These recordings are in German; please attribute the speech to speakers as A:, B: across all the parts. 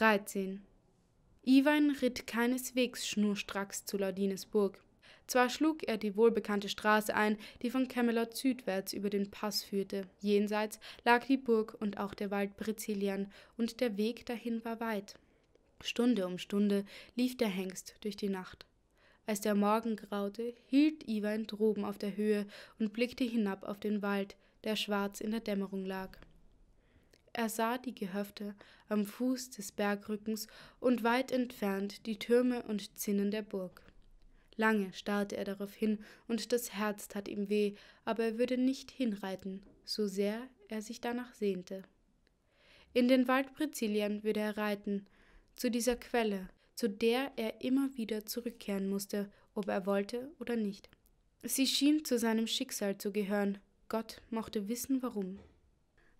A: 13. Iwein ritt keineswegs schnurstracks zu Laudines Burg. Zwar schlug er die wohlbekannte Straße ein, die von Camelot südwärts über den Pass führte. Jenseits lag die Burg und auch der Wald Brizilian, und der Weg dahin war weit. Stunde um Stunde lief der Hengst durch die Nacht. Als der Morgen graute, hielt Iwein droben auf der Höhe und blickte hinab auf den Wald, der schwarz in der Dämmerung lag. Er sah die Gehöfte am Fuß des Bergrückens und weit entfernt die Türme und Zinnen der Burg. Lange starrte er darauf hin, und das Herz tat ihm weh, aber er würde nicht hinreiten, so sehr er sich danach sehnte. In den Wald Brazilien würde er reiten, zu dieser Quelle, zu der er immer wieder zurückkehren musste, ob er wollte oder nicht. Sie schien zu seinem Schicksal zu gehören, Gott mochte wissen warum.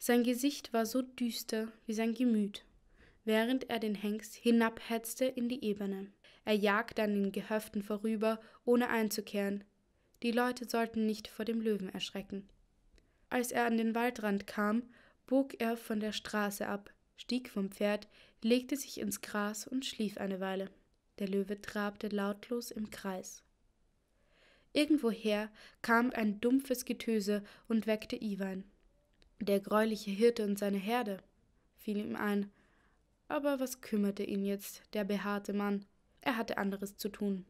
A: Sein Gesicht war so düster wie sein Gemüt, während er den Hengst hinabhetzte in die Ebene. Er jagte an den Gehöften vorüber, ohne einzukehren. Die Leute sollten nicht vor dem Löwen erschrecken. Als er an den Waldrand kam, bog er von der Straße ab, stieg vom Pferd, legte sich ins Gras und schlief eine Weile. Der Löwe trabte lautlos im Kreis. Irgendwoher kam ein dumpfes Getöse und weckte Iwan der greuliche Hirte und seine Herde, fiel ihm ein, aber was kümmerte ihn jetzt der behaarte Mann, er hatte anderes zu tun.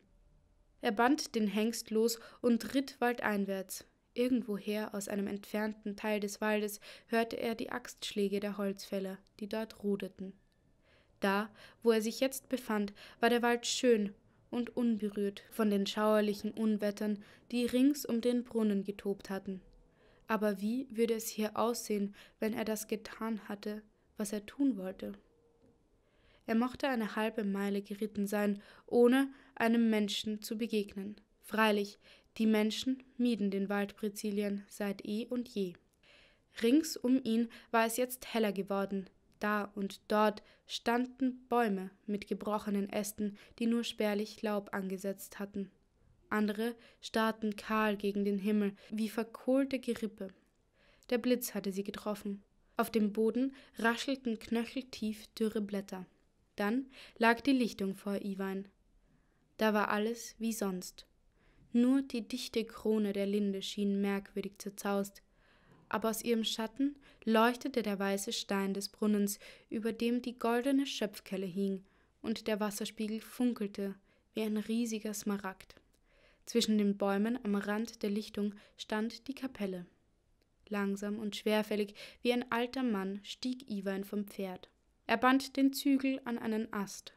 A: Er band den Hengst los und ritt waldeinwärts. Irgendwoher aus einem entfernten Teil des Waldes hörte er die Axtschläge der Holzfäller, die dort ruderten. Da, wo er sich jetzt befand, war der Wald schön und unberührt von den schauerlichen Unwettern, die rings um den Brunnen getobt hatten. Aber wie würde es hier aussehen, wenn er das getan hatte, was er tun wollte? Er mochte eine halbe Meile geritten sein, ohne einem Menschen zu begegnen. Freilich, die Menschen mieden den Wald Brazilien seit eh und je. Rings um ihn war es jetzt heller geworden. Da und dort standen Bäume mit gebrochenen Ästen, die nur spärlich Laub angesetzt hatten andere starrten kahl gegen den Himmel, wie verkohlte Gerippe. Der Blitz hatte sie getroffen. Auf dem Boden raschelten knöcheltief dürre Blätter. Dann lag die Lichtung vor Iwan. Da war alles wie sonst. Nur die dichte Krone der Linde schien merkwürdig zerzaust, aber aus ihrem Schatten leuchtete der weiße Stein des Brunnens, über dem die goldene Schöpfkelle hing, und der Wasserspiegel funkelte wie ein riesiger Smaragd. Zwischen den Bäumen am Rand der Lichtung stand die Kapelle. Langsam und schwerfällig wie ein alter Mann stieg Iwein vom Pferd. Er band den Zügel an einen Ast.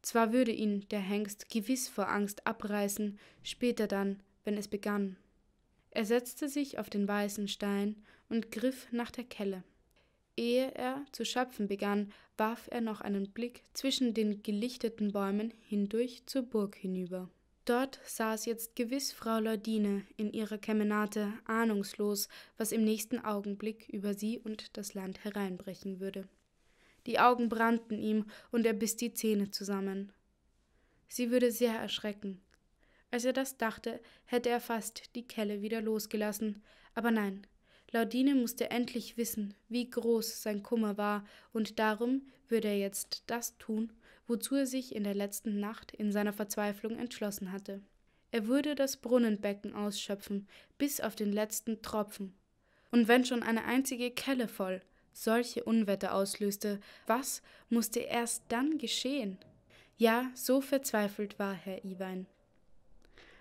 A: Zwar würde ihn der Hengst gewiss vor Angst abreißen, später dann, wenn es begann. Er setzte sich auf den weißen Stein und griff nach der Kelle. Ehe er zu schöpfen begann, warf er noch einen Blick zwischen den gelichteten Bäumen hindurch zur Burg hinüber. Dort saß jetzt gewiss Frau Leudine in ihrer Kemenate, ahnungslos, was im nächsten Augenblick über sie und das Land hereinbrechen würde. Die Augen brannten ihm, und er biss die Zähne zusammen. Sie würde sehr erschrecken. Als er das dachte, hätte er fast die Kelle wieder losgelassen, aber nein, Laudine musste endlich wissen, wie groß sein Kummer war, und darum würde er jetzt das tun, wozu er sich in der letzten Nacht in seiner Verzweiflung entschlossen hatte. Er würde das Brunnenbecken ausschöpfen, bis auf den letzten Tropfen. Und wenn schon eine einzige Kelle voll solche Unwetter auslöste, was musste erst dann geschehen? Ja, so verzweifelt war Herr Iwein.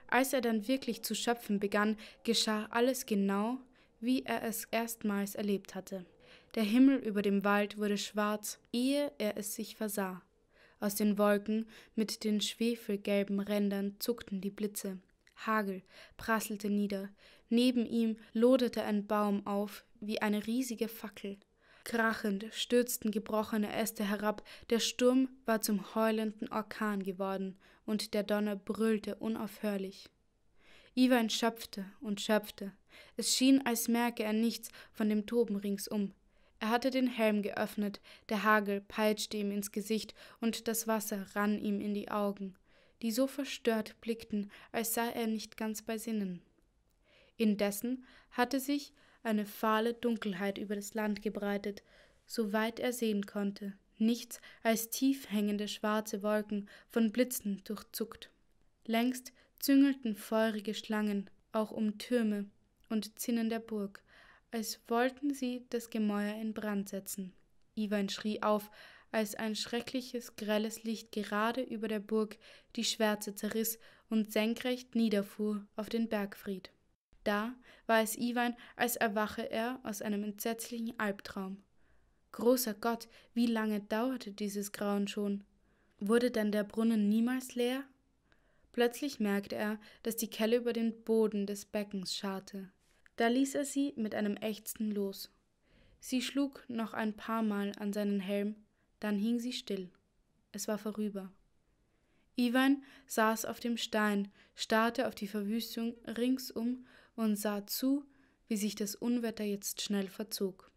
A: Als er dann wirklich zu schöpfen begann, geschah alles genau, wie er es erstmals erlebt hatte. Der Himmel über dem Wald wurde schwarz, ehe er es sich versah. Aus den Wolken mit den schwefelgelben Rändern zuckten die Blitze. Hagel prasselte nieder. Neben ihm loderte ein Baum auf wie eine riesige Fackel. Krachend stürzten gebrochene Äste herab, der Sturm war zum heulenden Orkan geworden, und der Donner brüllte unaufhörlich. Iwan schöpfte und schöpfte. Es schien, als merke er nichts von dem Toben ringsum. Er hatte den Helm geöffnet, der Hagel peitschte ihm ins Gesicht und das Wasser rann ihm in die Augen, die so verstört blickten, als sei er nicht ganz bei Sinnen. Indessen hatte sich eine fahle Dunkelheit über das Land gebreitet, soweit er sehen konnte, nichts als tief hängende schwarze Wolken von Blitzen durchzuckt. Längst züngelten feurige Schlangen auch um Türme und Zinnen der Burg, als wollten sie das Gemäuer in Brand setzen. Iwan schrie auf, als ein schreckliches, grelles Licht gerade über der Burg die Schwärze zerriss und senkrecht niederfuhr auf den Bergfried. Da war es Iwan, als erwache er aus einem entsetzlichen Albtraum. Großer Gott, wie lange dauerte dieses Grauen schon? Wurde denn der Brunnen niemals leer? Plötzlich merkte er, dass die Kelle über den Boden des Beckens scharte. Da ließ er sie mit einem Ächzen los. Sie schlug noch ein paar Mal an seinen Helm, dann hing sie still. Es war vorüber. Iwan saß auf dem Stein, starrte auf die Verwüstung ringsum und sah zu, wie sich das Unwetter jetzt schnell verzog.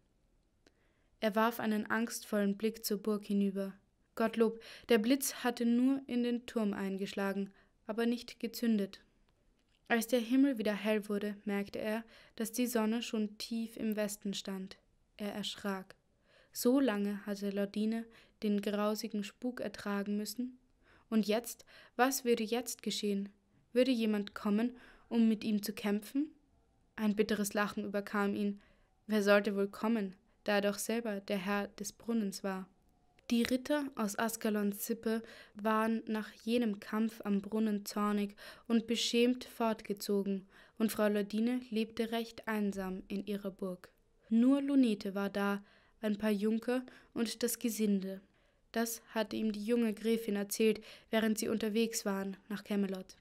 A: Er warf einen angstvollen Blick zur Burg hinüber. Gottlob, der Blitz hatte nur in den Turm eingeschlagen, aber nicht gezündet. Als der Himmel wieder hell wurde, merkte er, dass die Sonne schon tief im Westen stand. Er erschrak. So lange hatte Lordine den grausigen Spuk ertragen müssen. Und jetzt, was würde jetzt geschehen? Würde jemand kommen, um mit ihm zu kämpfen? Ein bitteres Lachen überkam ihn. Wer sollte wohl kommen, da er doch selber der Herr des Brunnens war? Die Ritter aus Askalons Sippe waren nach jenem Kampf am Brunnen zornig und beschämt fortgezogen, und Frau Lodine lebte recht einsam in ihrer Burg. Nur Lunete war da, ein paar Junker und das Gesinde. Das hatte ihm die junge Gräfin erzählt, während sie unterwegs waren nach Camelot.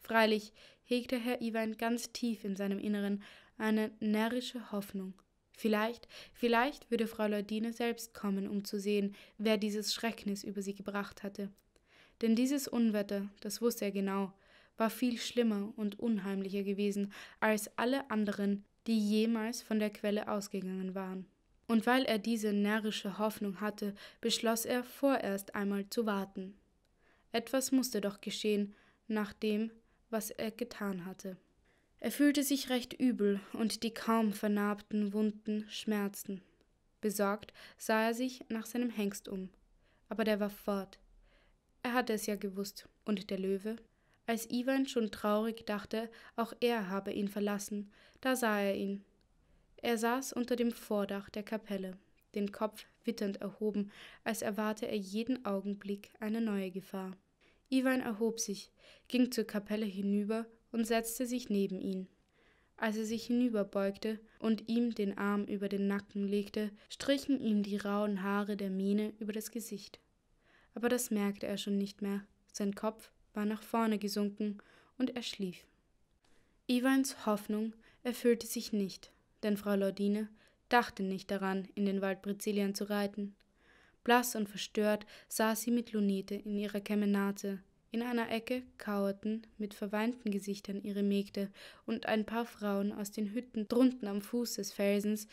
A: Freilich hegte Herr Iwan ganz tief in seinem Inneren eine närrische Hoffnung Vielleicht, vielleicht würde Frau Leudine selbst kommen, um zu sehen, wer dieses Schrecknis über sie gebracht hatte. Denn dieses Unwetter, das wusste er genau, war viel schlimmer und unheimlicher gewesen als alle anderen, die jemals von der Quelle ausgegangen waren. Und weil er diese närrische Hoffnung hatte, beschloss er vorerst einmal zu warten. Etwas musste doch geschehen nach dem, was er getan hatte. Er fühlte sich recht übel und die kaum vernarbten Wunden schmerzten. Besorgt sah er sich nach seinem Hengst um, aber der war fort. Er hatte es ja gewusst, und der Löwe? Als Iwan schon traurig dachte, auch er habe ihn verlassen, da sah er ihn. Er saß unter dem Vordach der Kapelle, den Kopf witternd erhoben, als erwarte er jeden Augenblick eine neue Gefahr. Iwan erhob sich, ging zur Kapelle hinüber und setzte sich neben ihn. Als er sich hinüberbeugte und ihm den Arm über den Nacken legte, strichen ihm die rauen Haare der Mähne über das Gesicht. Aber das merkte er schon nicht mehr. Sein Kopf war nach vorne gesunken und er schlief. Iwans Hoffnung erfüllte sich nicht, denn Frau Laudine dachte nicht daran, in den Wald Brazilien zu reiten. Blass und verstört saß sie mit Lunete in ihrer Kemenate, in einer Ecke kauerten mit verweinten Gesichtern ihre Mägde und ein paar Frauen aus den Hütten drunten am Fuß des Felsens,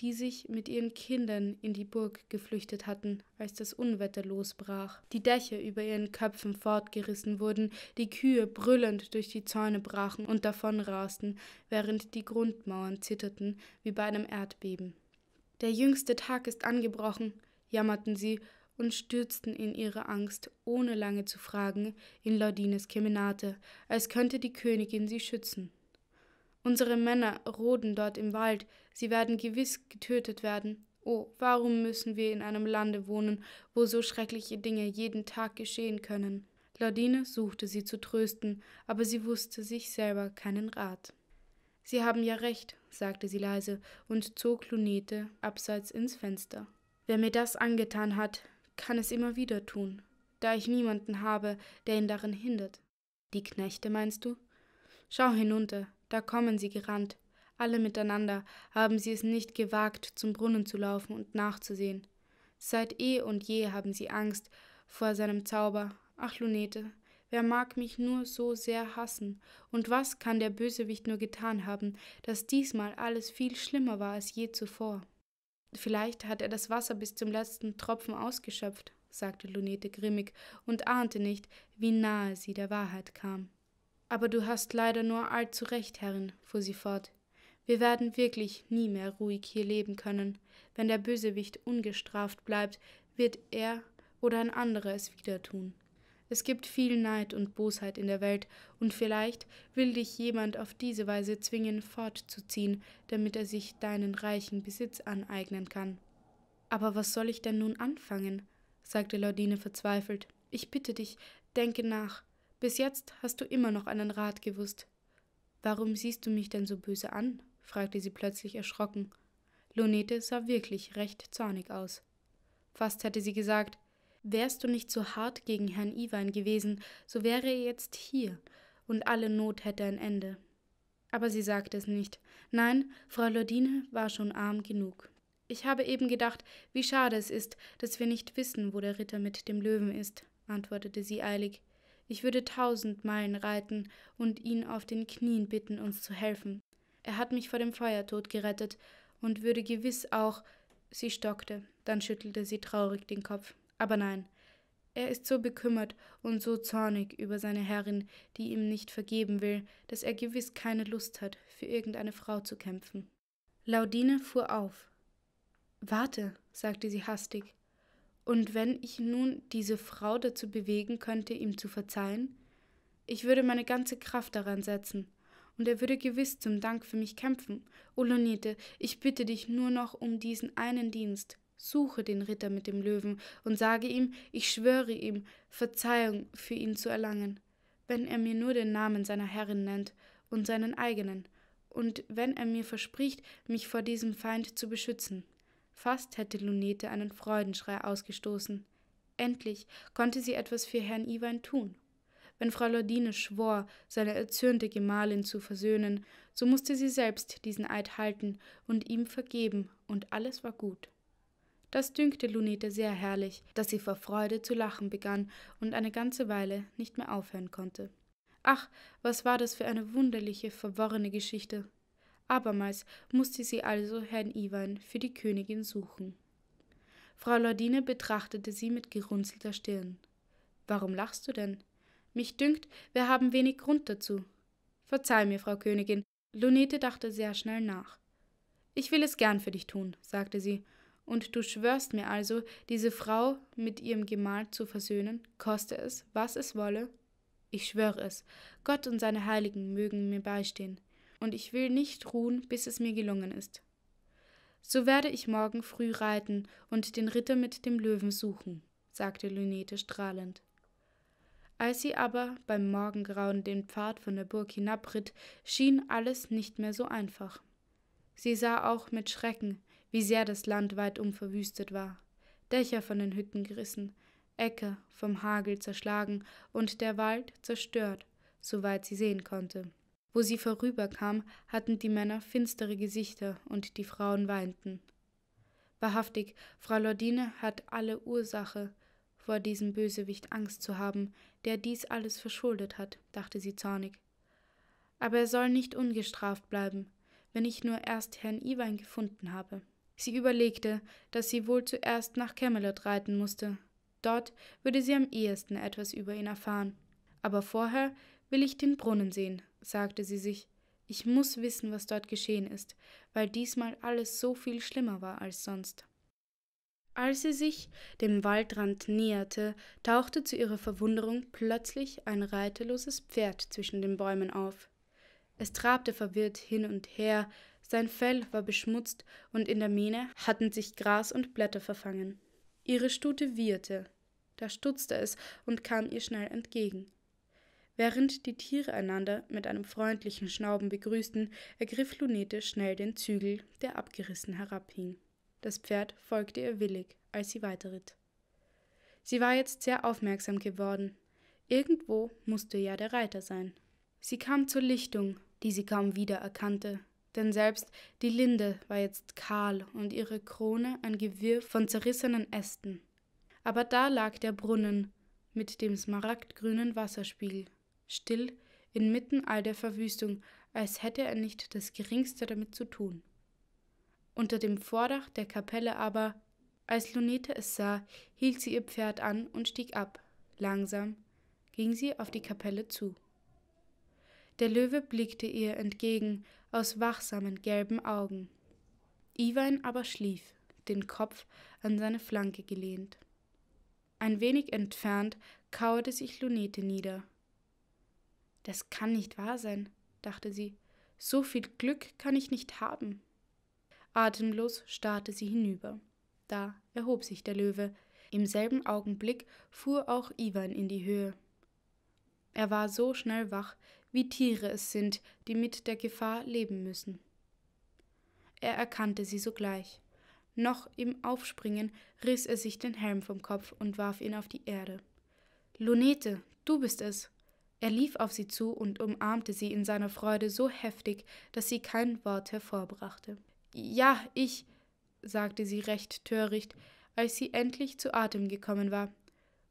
A: die sich mit ihren Kindern in die Burg geflüchtet hatten, als das Unwetter losbrach. Die Dächer über ihren Köpfen fortgerissen wurden, die Kühe brüllend durch die Zäune brachen und davonrasten, während die Grundmauern zitterten wie bei einem Erdbeben. Der jüngste Tag ist angebrochen, jammerten sie und stürzten in ihrer Angst, ohne lange zu fragen, in Laudines Kemenate, als könnte die Königin sie schützen. Unsere Männer roden dort im Wald, sie werden gewiss getötet werden. Oh, warum müssen wir in einem Lande wohnen, wo so schreckliche Dinge jeden Tag geschehen können? Laudine suchte sie zu trösten, aber sie wusste sich selber keinen Rat. Sie haben ja recht, sagte sie leise und zog Lunete abseits ins Fenster. Wer mir das angetan hat, kann es immer wieder tun, da ich niemanden habe, der ihn darin hindert. Die Knechte, meinst du? Schau hinunter, da kommen sie gerannt. Alle miteinander haben sie es nicht gewagt, zum Brunnen zu laufen und nachzusehen. Seit eh und je haben sie Angst vor seinem Zauber. Ach, Lunete, wer mag mich nur so sehr hassen? Und was kann der Bösewicht nur getan haben, dass diesmal alles viel schlimmer war als je zuvor? Vielleicht hat er das Wasser bis zum letzten Tropfen ausgeschöpft, sagte Lunete grimmig und ahnte nicht, wie nahe sie der Wahrheit kam. Aber du hast leider nur allzu recht, Herrin, fuhr sie fort. Wir werden wirklich nie mehr ruhig hier leben können. Wenn der Bösewicht ungestraft bleibt, wird er oder ein anderer es wieder tun. Es gibt viel Neid und Bosheit in der Welt, und vielleicht will dich jemand auf diese Weise zwingen, fortzuziehen, damit er sich deinen reichen Besitz aneignen kann. Aber was soll ich denn nun anfangen? sagte Laudine verzweifelt. Ich bitte dich, denke nach. Bis jetzt hast du immer noch einen Rat gewusst. Warum siehst du mich denn so böse an? fragte sie plötzlich erschrocken. Lonete sah wirklich recht zornig aus. Fast hätte sie gesagt, Wärst du nicht so hart gegen Herrn Iwan gewesen, so wäre er jetzt hier, und alle Not hätte ein Ende. Aber sie sagte es nicht. Nein, Frau Lodine war schon arm genug. Ich habe eben gedacht, wie schade es ist, dass wir nicht wissen, wo der Ritter mit dem Löwen ist, antwortete sie eilig. Ich würde tausend Meilen reiten und ihn auf den Knien bitten, uns zu helfen. Er hat mich vor dem Feuertod gerettet und würde gewiss auch. Sie stockte, dann schüttelte sie traurig den Kopf. Aber nein, er ist so bekümmert und so zornig über seine Herrin, die ihm nicht vergeben will, dass er gewiss keine Lust hat, für irgendeine Frau zu kämpfen. Laudine fuhr auf. Warte, sagte sie hastig, und wenn ich nun diese Frau dazu bewegen könnte, ihm zu verzeihen, ich würde meine ganze Kraft daran setzen, und er würde gewiss zum Dank für mich kämpfen. O Lonete, ich bitte dich nur noch um diesen einen Dienst, suche den Ritter mit dem Löwen und sage ihm, ich schwöre ihm, Verzeihung für ihn zu erlangen, wenn er mir nur den Namen seiner Herrin nennt und seinen eigenen, und wenn er mir verspricht, mich vor diesem Feind zu beschützen. Fast hätte Lunete einen Freudenschrei ausgestoßen. Endlich konnte sie etwas für Herrn Iwein tun. Wenn Frau Lordine schwor, seine erzürnte Gemahlin zu versöhnen, so musste sie selbst diesen Eid halten und ihm vergeben, und alles war gut. Das dünkte Lunete sehr herrlich, dass sie vor Freude zu lachen begann und eine ganze Weile nicht mehr aufhören konnte. Ach, was war das für eine wunderliche, verworrene Geschichte. Abermals musste sie also Herrn Iwan für die Königin suchen. Frau Lordine betrachtete sie mit gerunzelter Stirn. Warum lachst du denn? Mich dünkt, wir haben wenig Grund dazu. Verzeih mir, Frau Königin. Lunete dachte sehr schnell nach. Ich will es gern für dich tun, sagte sie, und du schwörst mir also, diese Frau mit ihrem Gemahl zu versöhnen, koste es, was es wolle? Ich schwöre es, Gott und seine Heiligen mögen mir beistehen, und ich will nicht ruhen, bis es mir gelungen ist. So werde ich morgen früh reiten und den Ritter mit dem Löwen suchen, sagte Lynette strahlend. Als sie aber beim Morgengrauen den Pfad von der Burg hinabritt, schien alles nicht mehr so einfach. Sie sah auch mit Schrecken, wie sehr das Land weitum verwüstet war. Dächer von den Hütten gerissen, Äcker vom Hagel zerschlagen und der Wald zerstört, soweit sie sehen konnte. Wo sie vorüberkam, hatten die Männer finstere Gesichter und die Frauen weinten. Wahrhaftig, Frau Lordine hat alle Ursache, vor diesem Bösewicht Angst zu haben, der dies alles verschuldet hat, dachte sie zornig. Aber er soll nicht ungestraft bleiben, wenn ich nur erst Herrn Iwein gefunden habe. Sie überlegte, dass sie wohl zuerst nach Camelot reiten musste. Dort würde sie am ehesten etwas über ihn erfahren. Aber vorher will ich den Brunnen sehen, sagte sie sich. Ich muss wissen, was dort geschehen ist, weil diesmal alles so viel schlimmer war als sonst. Als sie sich dem Waldrand näherte, tauchte zu ihrer Verwunderung plötzlich ein reiteloses Pferd zwischen den Bäumen auf. Es trabte verwirrt hin und her, sein Fell war beschmutzt und in der Mähne hatten sich Gras und Blätter verfangen. Ihre Stute wieherte. Da stutzte es und kam ihr schnell entgegen. Während die Tiere einander mit einem freundlichen Schnauben begrüßten, ergriff Lunete schnell den Zügel, der abgerissen herabhing. Das Pferd folgte ihr willig, als sie weiterritt. Sie war jetzt sehr aufmerksam geworden. Irgendwo musste ja der Reiter sein. Sie kam zur Lichtung, die sie kaum wieder erkannte denn selbst die Linde war jetzt kahl und ihre Krone ein Gewirr von zerrissenen Ästen. Aber da lag der Brunnen mit dem smaragdgrünen Wasserspiegel, still inmitten all der Verwüstung, als hätte er nicht das geringste damit zu tun. Unter dem Vordach der Kapelle aber, als Lunete es sah, hielt sie ihr Pferd an und stieg ab. Langsam ging sie auf die Kapelle zu. Der Löwe blickte ihr entgegen aus wachsamen gelben Augen. Iwan aber schlief, den Kopf an seine Flanke gelehnt. Ein wenig entfernt kauerte sich Lunete nieder. Das kann nicht wahr sein, dachte sie. So viel Glück kann ich nicht haben. Atemlos starrte sie hinüber. Da erhob sich der Löwe. Im selben Augenblick fuhr auch Iwan in die Höhe. Er war so schnell wach, wie Tiere es sind, die mit der Gefahr leben müssen. Er erkannte sie sogleich. Noch im Aufspringen riss er sich den Helm vom Kopf und warf ihn auf die Erde. Lunete, du bist es. Er lief auf sie zu und umarmte sie in seiner Freude so heftig, dass sie kein Wort hervorbrachte. Ja, ich, sagte sie recht töricht, als sie endlich zu Atem gekommen war.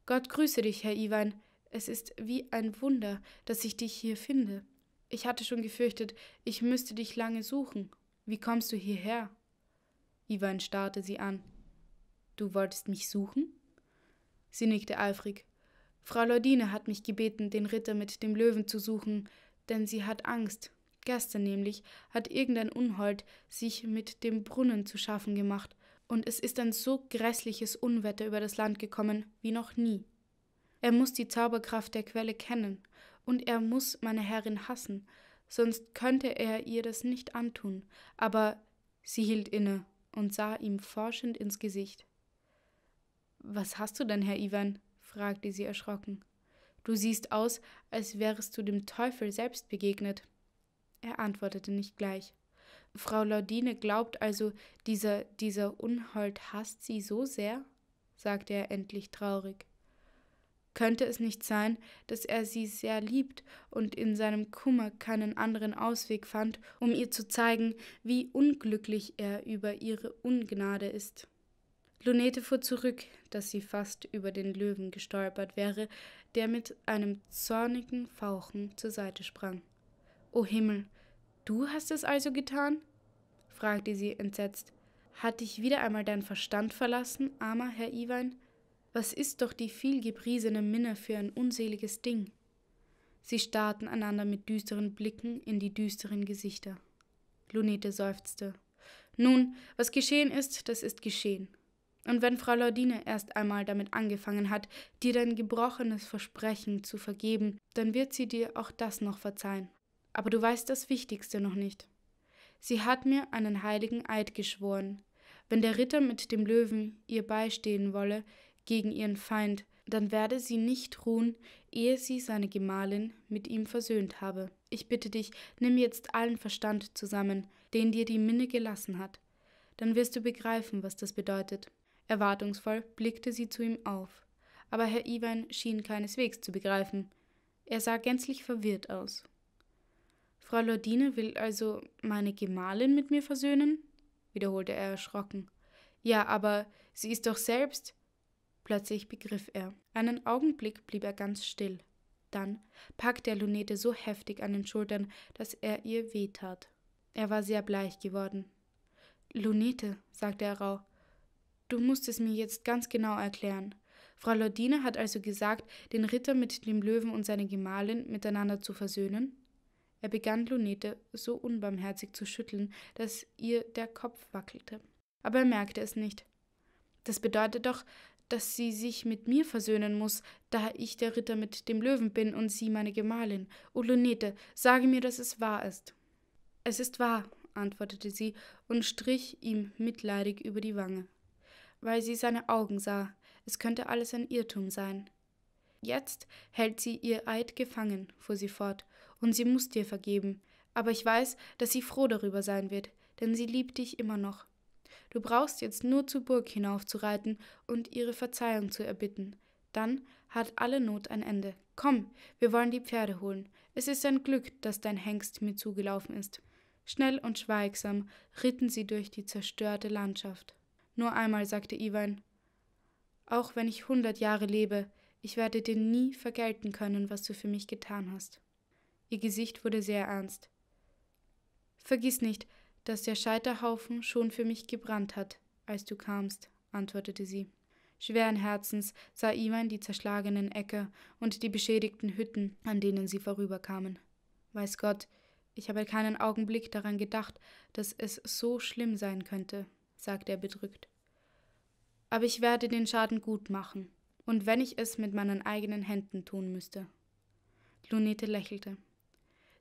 A: Gott grüße dich, Herr Iwan. Es ist wie ein Wunder, dass ich dich hier finde. Ich hatte schon gefürchtet, ich müsste dich lange suchen. Wie kommst du hierher? Iwan starrte sie an. Du wolltest mich suchen? Sie nickte eifrig. Frau Lordine hat mich gebeten, den Ritter mit dem Löwen zu suchen, denn sie hat Angst. Gestern nämlich hat irgendein Unhold sich mit dem Brunnen zu schaffen gemacht, und es ist ein so grässliches Unwetter über das Land gekommen wie noch nie. Er muss die Zauberkraft der Quelle kennen, und er muss meine Herrin hassen, sonst könnte er ihr das nicht antun, aber sie hielt inne und sah ihm forschend ins Gesicht. Was hast du denn, Herr Ivan? fragte sie erschrocken. Du siehst aus, als wärest du dem Teufel selbst begegnet. Er antwortete nicht gleich. Frau Laudine glaubt also, dieser, dieser Unhold hasst sie so sehr? sagte er endlich traurig. Könnte es nicht sein, dass er sie sehr liebt und in seinem Kummer keinen anderen Ausweg fand, um ihr zu zeigen, wie unglücklich er über ihre Ungnade ist? Lunete fuhr zurück, dass sie fast über den Löwen gestolpert wäre, der mit einem zornigen Fauchen zur Seite sprang. O Himmel, du hast es also getan? fragte sie entsetzt. Hat dich wieder einmal dein Verstand verlassen, armer Herr Iwein? was ist doch die vielgepriesene Minne für ein unseliges Ding? Sie starrten einander mit düsteren Blicken in die düsteren Gesichter. Lunete seufzte. Nun, was geschehen ist, das ist geschehen. Und wenn Frau Laudine erst einmal damit angefangen hat, dir dein gebrochenes Versprechen zu vergeben, dann wird sie dir auch das noch verzeihen. Aber du weißt das Wichtigste noch nicht. Sie hat mir einen heiligen Eid geschworen. Wenn der Ritter mit dem Löwen ihr beistehen wolle, gegen ihren Feind, dann werde sie nicht ruhen, ehe sie seine Gemahlin mit ihm versöhnt habe. Ich bitte dich, nimm jetzt allen Verstand zusammen, den dir die Minne gelassen hat. Dann wirst du begreifen, was das bedeutet. Erwartungsvoll blickte sie zu ihm auf, aber Herr Iwan schien keineswegs zu begreifen. Er sah gänzlich verwirrt aus. Frau Lordine will also meine Gemahlin mit mir versöhnen? wiederholte er erschrocken. Ja, aber sie ist doch selbst. Plötzlich begriff er. Einen Augenblick blieb er ganz still. Dann packte er Lunete so heftig an den Schultern, dass er ihr wehtat. Er war sehr bleich geworden. Lunete, sagte er rau, du musst es mir jetzt ganz genau erklären. Frau Lodine hat also gesagt, den Ritter mit dem Löwen und seine Gemahlin miteinander zu versöhnen? Er begann Lunete so unbarmherzig zu schütteln, dass ihr der Kopf wackelte. Aber er merkte es nicht. Das bedeutet doch, dass sie sich mit mir versöhnen muss, da ich der Ritter mit dem Löwen bin und sie meine Gemahlin. O Lunete, sage mir, dass es wahr ist. Es ist wahr, antwortete sie und strich ihm mitleidig über die Wange, weil sie seine Augen sah, es könnte alles ein Irrtum sein. Jetzt hält sie ihr Eid gefangen, fuhr sie fort, und sie muß dir vergeben, aber ich weiß, dass sie froh darüber sein wird, denn sie liebt dich immer noch. Du brauchst jetzt nur zur Burg hinaufzureiten und ihre Verzeihung zu erbitten. Dann hat alle Not ein Ende. Komm, wir wollen die Pferde holen. Es ist ein Glück, dass dein Hengst mir zugelaufen ist. Schnell und schweigsam ritten sie durch die zerstörte Landschaft. Nur einmal sagte Iwan Auch wenn ich hundert Jahre lebe, ich werde dir nie vergelten können, was du für mich getan hast. Ihr Gesicht wurde sehr ernst. Vergiss nicht, dass der Scheiterhaufen schon für mich gebrannt hat, als du kamst, antwortete sie. Schweren Herzens sah Iwan die zerschlagenen Äcker und die beschädigten Hütten, an denen sie vorüberkamen. Weiß Gott, ich habe keinen Augenblick daran gedacht, dass es so schlimm sein könnte, sagte er bedrückt. Aber ich werde den Schaden gut machen, und wenn ich es mit meinen eigenen Händen tun müsste. Lunete lächelte.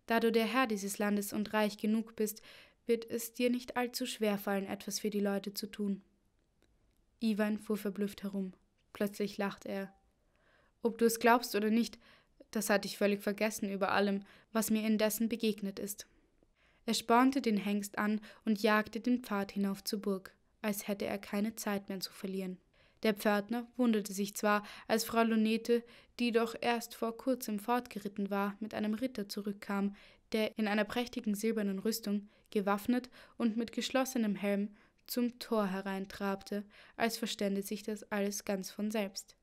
A: Da du der Herr dieses Landes und reich genug bist, wird es dir nicht allzu schwer fallen, etwas für die Leute zu tun. Iwan fuhr verblüfft herum. Plötzlich lachte er. Ob du es glaubst oder nicht, das hatte ich völlig vergessen über allem, was mir indessen begegnet ist. Er spornte den Hengst an und jagte den Pfad hinauf zur Burg, als hätte er keine Zeit mehr zu verlieren. Der Pförtner wunderte sich zwar, als Frau Lunete, die doch erst vor kurzem fortgeritten war, mit einem Ritter zurückkam, der in einer prächtigen silbernen Rüstung, gewaffnet und mit geschlossenem Helm zum Tor hereintrabte, als verstände sich das alles ganz von selbst.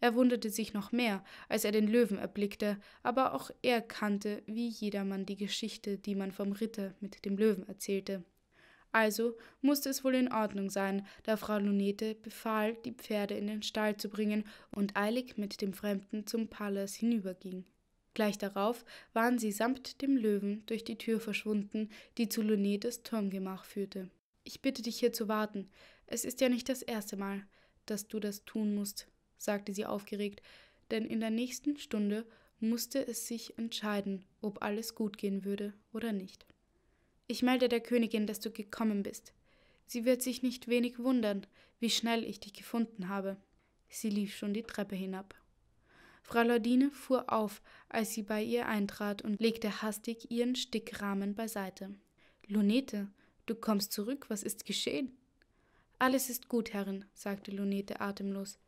A: Er wunderte sich noch mehr, als er den Löwen erblickte, aber auch er kannte wie jedermann die Geschichte, die man vom Ritter mit dem Löwen erzählte. Also musste es wohl in Ordnung sein, da Frau Lunete befahl, die Pferde in den Stall zu bringen und eilig mit dem Fremden zum Palas hinüberging. Gleich darauf waren sie samt dem Löwen durch die Tür verschwunden, die zu Lunettes Turmgemach führte. Ich bitte dich hier zu warten. Es ist ja nicht das erste Mal, dass du das tun musst, sagte sie aufgeregt, denn in der nächsten Stunde musste es sich entscheiden, ob alles gut gehen würde oder nicht. Ich melde der Königin, dass du gekommen bist. Sie wird sich nicht wenig wundern, wie schnell ich dich gefunden habe. Sie lief schon die Treppe hinab. Frau Frauleudine fuhr auf, als sie bei ihr eintrat und legte hastig ihren Stickrahmen beiseite. Lunete, du kommst zurück, was ist geschehen? Alles ist gut, Herrin, sagte Lunete atemlos.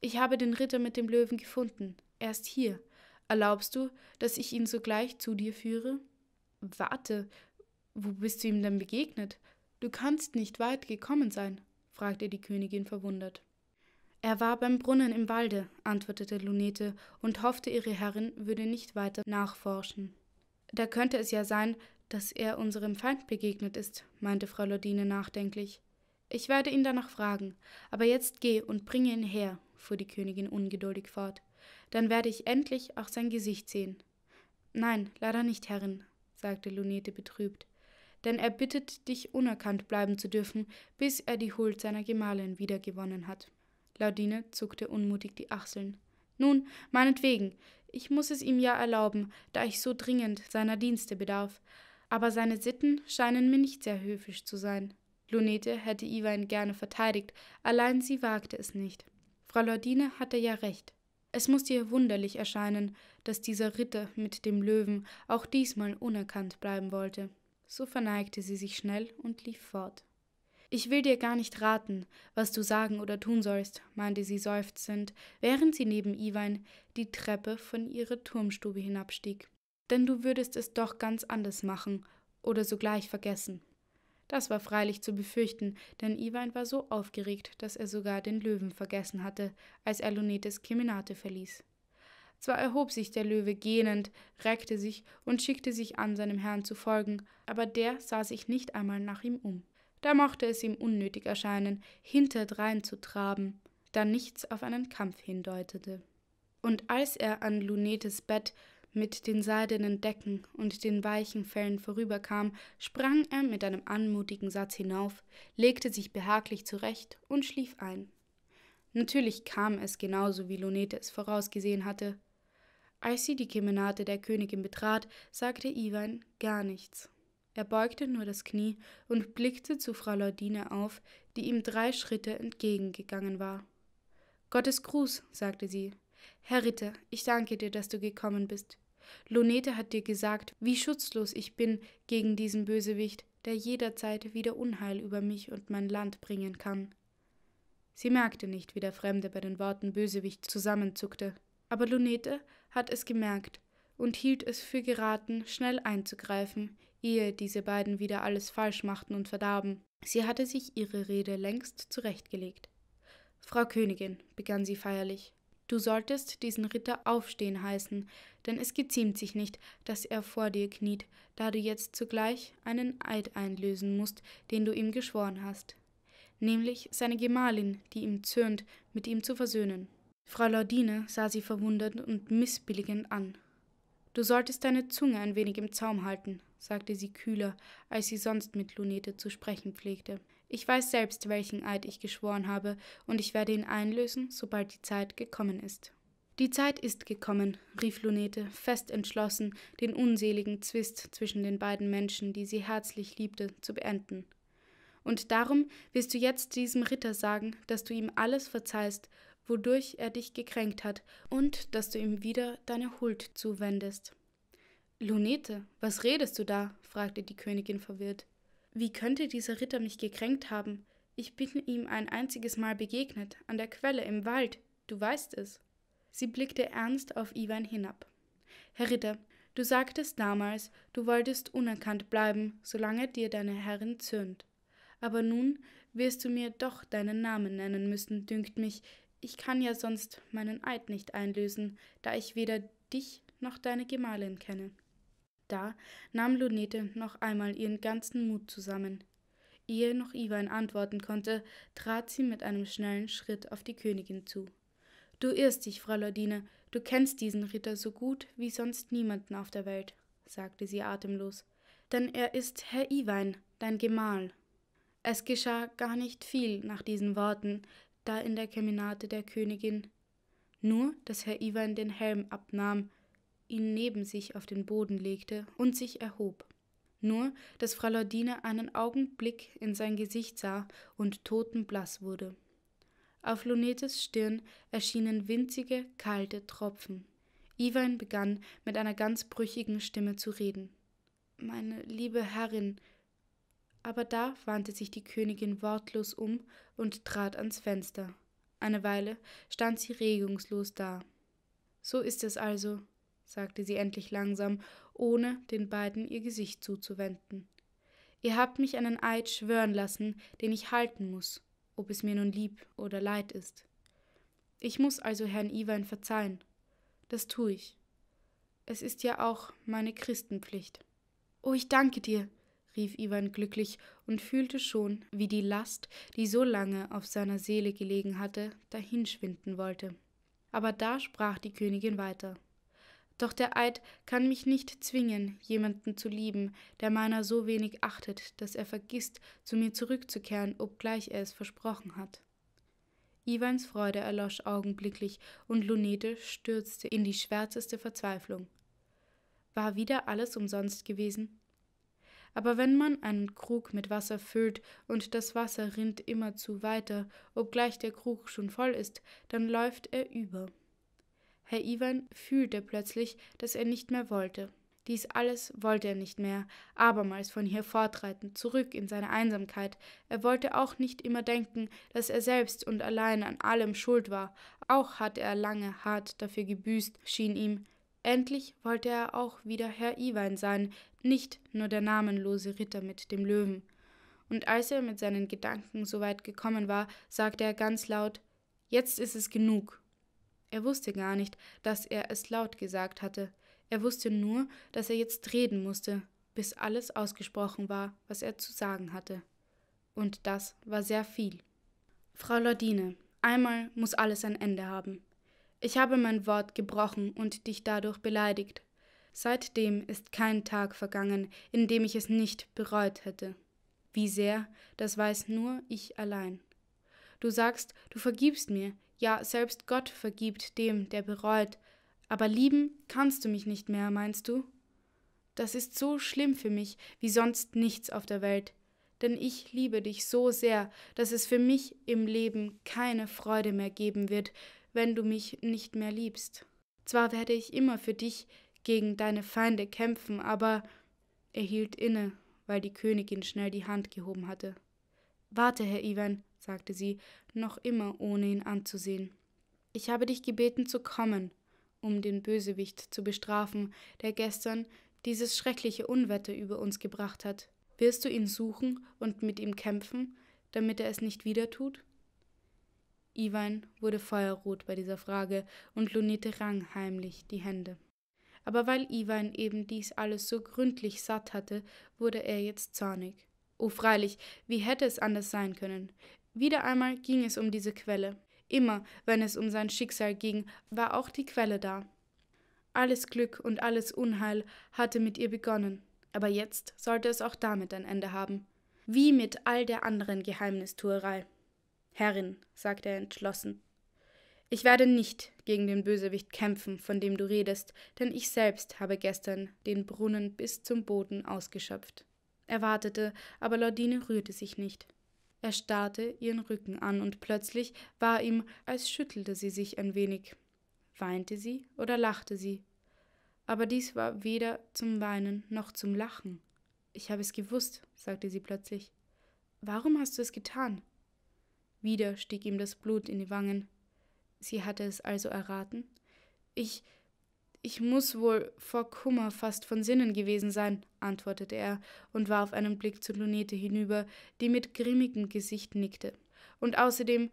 A: Ich habe den Ritter mit dem Löwen gefunden. Er ist hier. Erlaubst du, dass ich ihn sogleich zu dir führe? Warte, wo bist du ihm denn begegnet? Du kannst nicht weit gekommen sein, fragte die Königin verwundert. Er war beim Brunnen im Walde, antwortete Lunete und hoffte, ihre Herrin würde nicht weiter nachforschen. Da könnte es ja sein, dass er unserem Feind begegnet ist, meinte Frau Lodine nachdenklich. Ich werde ihn danach fragen, aber jetzt geh und bringe ihn her, fuhr die Königin ungeduldig fort. Dann werde ich endlich auch sein Gesicht sehen. Nein, leider nicht, Herrin, sagte Lunete betrübt, denn er bittet dich unerkannt bleiben zu dürfen, bis er die Huld seiner Gemahlin wiedergewonnen hat. Laudine zuckte unmutig die Achseln. Nun, meinetwegen, ich muss es ihm ja erlauben, da ich so dringend seiner Dienste bedarf. Aber seine Sitten scheinen mir nicht sehr höfisch zu sein. Lunete hätte Iwan gerne verteidigt, allein sie wagte es nicht. Frau Laudine hatte ja recht. Es musste ihr wunderlich erscheinen, dass dieser Ritter mit dem Löwen auch diesmal unerkannt bleiben wollte. So verneigte sie sich schnell und lief fort. Ich will dir gar nicht raten, was du sagen oder tun sollst, meinte sie seufzend, während sie neben Iwein die Treppe von ihrer Turmstube hinabstieg. Denn du würdest es doch ganz anders machen oder sogleich vergessen. Das war freilich zu befürchten, denn Iwein war so aufgeregt, dass er sogar den Löwen vergessen hatte, als er Lunetes Kemenate verließ. Zwar erhob sich der Löwe gähnend, reckte sich und schickte sich an, seinem Herrn zu folgen, aber der sah sich nicht einmal nach ihm um. Da mochte es ihm unnötig erscheinen, hinterdrein zu traben, da nichts auf einen Kampf hindeutete. Und als er an Lunetes Bett mit den seidenen Decken und den weichen Fellen vorüberkam, sprang er mit einem anmutigen Satz hinauf, legte sich behaglich zurecht und schlief ein. Natürlich kam es genauso, wie Lunete es vorausgesehen hatte. Als sie die Kemenate der Königin betrat, sagte Iwan gar nichts. Er beugte nur das Knie und blickte zu Frau Laudine auf, die ihm drei Schritte entgegengegangen war. Gottes Gruß, sagte sie. Herr Ritter, ich danke dir, dass du gekommen bist. Lunete hat dir gesagt, wie schutzlos ich bin gegen diesen Bösewicht, der jederzeit wieder Unheil über mich und mein Land bringen kann. Sie merkte nicht, wie der Fremde bei den Worten Bösewicht zusammenzuckte, aber Lunete hat es gemerkt und hielt es für geraten, schnell einzugreifen, ehe diese beiden wieder alles falsch machten und verdarben. Sie hatte sich ihre Rede längst zurechtgelegt. Frau Königin, begann sie feierlich, du solltest diesen Ritter aufstehen heißen, denn es geziemt sich nicht, dass er vor dir kniet, da du jetzt zugleich einen Eid einlösen mußt, den du ihm geschworen hast, nämlich seine Gemahlin, die ihm zürnt, mit ihm zu versöhnen. Frau Laudine sah sie verwundert und missbilligend an. Du solltest deine Zunge ein wenig im Zaum halten, sagte sie kühler, als sie sonst mit Lunete zu sprechen pflegte. Ich weiß selbst, welchen Eid ich geschworen habe, und ich werde ihn einlösen, sobald die Zeit gekommen ist. Die Zeit ist gekommen, rief Lunete, fest entschlossen, den unseligen Zwist zwischen den beiden Menschen, die sie herzlich liebte, zu beenden. Und darum wirst du jetzt diesem Ritter sagen, dass du ihm alles verzeihst wodurch er dich gekränkt hat, und dass du ihm wieder deine Huld zuwendest. Lunete, was redest du da? fragte die Königin verwirrt. Wie könnte dieser Ritter mich gekränkt haben? Ich bin ihm ein einziges Mal begegnet, an der Quelle im Wald, du weißt es. Sie blickte ernst auf Iwan hinab. Herr Ritter, du sagtest damals, du wolltest unerkannt bleiben, solange dir deine Herrin zürnt. Aber nun wirst du mir doch deinen Namen nennen müssen, dünkt mich, ich kann ja sonst meinen Eid nicht einlösen, da ich weder dich noch deine Gemahlin kenne. Da nahm Lunete noch einmal ihren ganzen Mut zusammen. Ehe noch Iwan antworten konnte, trat sie mit einem schnellen Schritt auf die Königin zu. Du irrst dich, Frau Fräulein, du kennst diesen Ritter so gut wie sonst niemanden auf der Welt, sagte sie atemlos, denn er ist Herr Iwein, dein Gemahl. Es geschah gar nicht viel nach diesen Worten, da in der Kemenate der Königin, nur dass Herr Iwan den Helm abnahm, ihn neben sich auf den Boden legte und sich erhob. Nur, dass Frau Fralaudine einen Augenblick in sein Gesicht sah und totenblaß wurde. Auf Lunetes Stirn erschienen winzige, kalte Tropfen. Iwan begann mit einer ganz brüchigen Stimme zu reden. Meine liebe Herrin, aber da wandte sich die Königin wortlos um und trat ans Fenster. Eine Weile stand sie regungslos da. So ist es also, sagte sie endlich langsam, ohne den beiden ihr Gesicht zuzuwenden. Ihr habt mich einen Eid schwören lassen, den ich halten muß, ob es mir nun lieb oder leid ist. Ich muß also Herrn Iwan verzeihen. Das tue ich. Es ist ja auch meine Christenpflicht. Oh, ich danke dir, rief Iwan glücklich und fühlte schon, wie die Last, die so lange auf seiner Seele gelegen hatte, dahinschwinden wollte. Aber da sprach die Königin weiter. Doch der Eid kann mich nicht zwingen, jemanden zu lieben, der meiner so wenig achtet, dass er vergisst, zu mir zurückzukehren, obgleich er es versprochen hat. Iwans Freude erlosch augenblicklich und Lunete stürzte in die schwärzeste Verzweiflung. War wieder alles umsonst gewesen? Aber wenn man einen Krug mit Wasser füllt und das Wasser rinnt immerzu weiter, obgleich der Krug schon voll ist, dann läuft er über. Herr Iwan fühlte plötzlich, dass er nicht mehr wollte. Dies alles wollte er nicht mehr, abermals von hier fortreiten, zurück in seine Einsamkeit. Er wollte auch nicht immer denken, dass er selbst und allein an allem schuld war. Auch hatte er lange hart dafür gebüßt, schien ihm, Endlich wollte er auch wieder Herr Iwein sein, nicht nur der namenlose Ritter mit dem Löwen. Und als er mit seinen Gedanken so weit gekommen war, sagte er ganz laut Jetzt ist es genug. Er wusste gar nicht, dass er es laut gesagt hatte. Er wusste nur, dass er jetzt reden musste, bis alles ausgesprochen war, was er zu sagen hatte. Und das war sehr viel. Frau Lordine, einmal muss alles ein Ende haben. Ich habe mein Wort gebrochen und dich dadurch beleidigt. Seitdem ist kein Tag vergangen, in dem ich es nicht bereut hätte. Wie sehr, das weiß nur ich allein. Du sagst, du vergibst mir, ja, selbst Gott vergibt dem, der bereut, aber lieben kannst du mich nicht mehr, meinst du? Das ist so schlimm für mich wie sonst nichts auf der Welt, denn ich liebe dich so sehr, dass es für mich im Leben keine Freude mehr geben wird, wenn du mich nicht mehr liebst. Zwar werde ich immer für dich gegen deine Feinde kämpfen, aber er hielt inne, weil die Königin schnell die Hand gehoben hatte. Warte, Herr Ivan, sagte sie, noch immer ohne ihn anzusehen. Ich habe dich gebeten zu kommen, um den Bösewicht zu bestrafen, der gestern dieses schreckliche Unwetter über uns gebracht hat. Wirst du ihn suchen und mit ihm kämpfen, damit er es nicht wieder tut? Iwein wurde feuerrot bei dieser Frage und Lunete rang heimlich die Hände. Aber weil Iwein eben dies alles so gründlich satt hatte, wurde er jetzt zornig. Oh freilich, wie hätte es anders sein können? Wieder einmal ging es um diese Quelle. Immer, wenn es um sein Schicksal ging, war auch die Quelle da. Alles Glück und alles Unheil hatte mit ihr begonnen, aber jetzt sollte es auch damit ein Ende haben, wie mit all der anderen Geheimnistuerei. Herrin, sagte er entschlossen, ich werde nicht gegen den Bösewicht kämpfen, von dem du redest, denn ich selbst habe gestern den Brunnen bis zum Boden ausgeschöpft. Er wartete, aber Lordine rührte sich nicht. Er starrte ihren Rücken an, und plötzlich war ihm, als schüttelte sie sich ein wenig. Weinte sie oder lachte sie? Aber dies war weder zum Weinen noch zum Lachen. Ich habe es gewusst, sagte sie plötzlich. Warum hast du es getan? Wieder stieg ihm das Blut in die Wangen. Sie hatte es also erraten? Ich. Ich muss wohl vor Kummer fast von Sinnen gewesen sein, antwortete er und warf einen Blick zu Lunete hinüber, die mit grimmigem Gesicht nickte. Und außerdem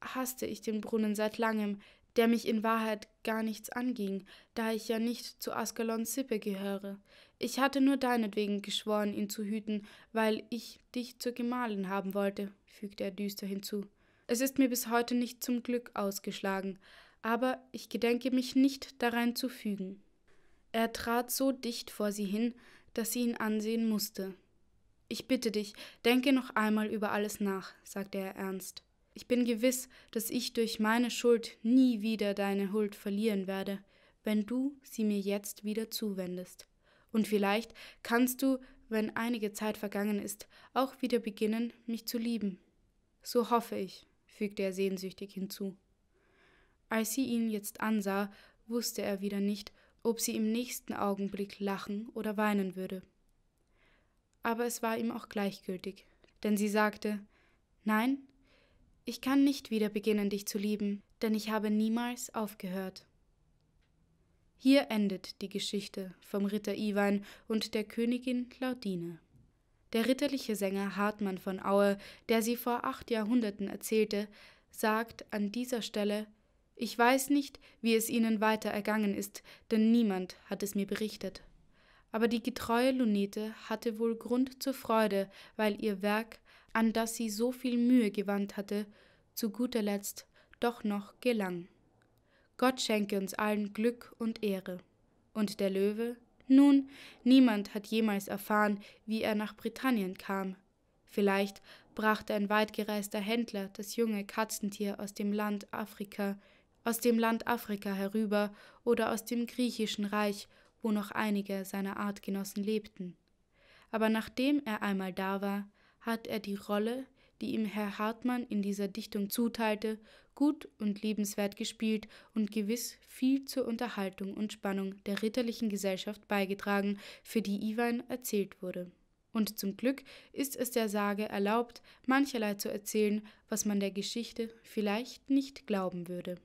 A: hasste ich den Brunnen seit langem, der mich in Wahrheit gar nichts anging, da ich ja nicht zu Askalons Sippe gehöre. Ich hatte nur deinetwegen geschworen, ihn zu hüten, weil ich dich zur Gemahlin haben wollte, fügte er düster hinzu. Es ist mir bis heute nicht zum Glück ausgeschlagen, aber ich gedenke mich nicht darein zu fügen. Er trat so dicht vor sie hin, dass sie ihn ansehen musste. Ich bitte dich, denke noch einmal über alles nach, sagte er ernst. Ich bin gewiss, dass ich durch meine Schuld nie wieder deine Huld verlieren werde, wenn du sie mir jetzt wieder zuwendest. Und vielleicht kannst du, wenn einige Zeit vergangen ist, auch wieder beginnen, mich zu lieben. So hoffe ich, fügte er sehnsüchtig hinzu. Als sie ihn jetzt ansah, wusste er wieder nicht, ob sie im nächsten Augenblick lachen oder weinen würde. Aber es war ihm auch gleichgültig, denn sie sagte Nein, ich kann nicht wieder beginnen, dich zu lieben, denn ich habe niemals aufgehört. Hier endet die Geschichte vom Ritter Iwan und der Königin Claudine. Der ritterliche Sänger Hartmann von Aue, der sie vor acht Jahrhunderten erzählte, sagt an dieser Stelle Ich weiß nicht, wie es ihnen weiter ergangen ist, denn niemand hat es mir berichtet. Aber die getreue Lunete hatte wohl Grund zur Freude, weil ihr Werk, an das sie so viel Mühe gewandt hatte, zu guter Letzt doch noch gelang. Gott schenke uns allen Glück und Ehre. Und der Löwe? Nun, niemand hat jemals erfahren, wie er nach Britannien kam. Vielleicht brachte ein weitgereister Händler das junge Katzentier aus dem Land Afrika, aus dem Land Afrika herüber oder aus dem griechischen Reich, wo noch einige seiner Artgenossen lebten. Aber nachdem er einmal da war, hat er die Rolle, die ihm Herr Hartmann in dieser Dichtung zuteilte, gut und liebenswert gespielt und gewiss viel zur Unterhaltung und Spannung der ritterlichen Gesellschaft beigetragen, für die Iwan erzählt wurde. Und zum Glück ist es der Sage erlaubt, mancherlei zu erzählen, was man der Geschichte vielleicht nicht glauben würde.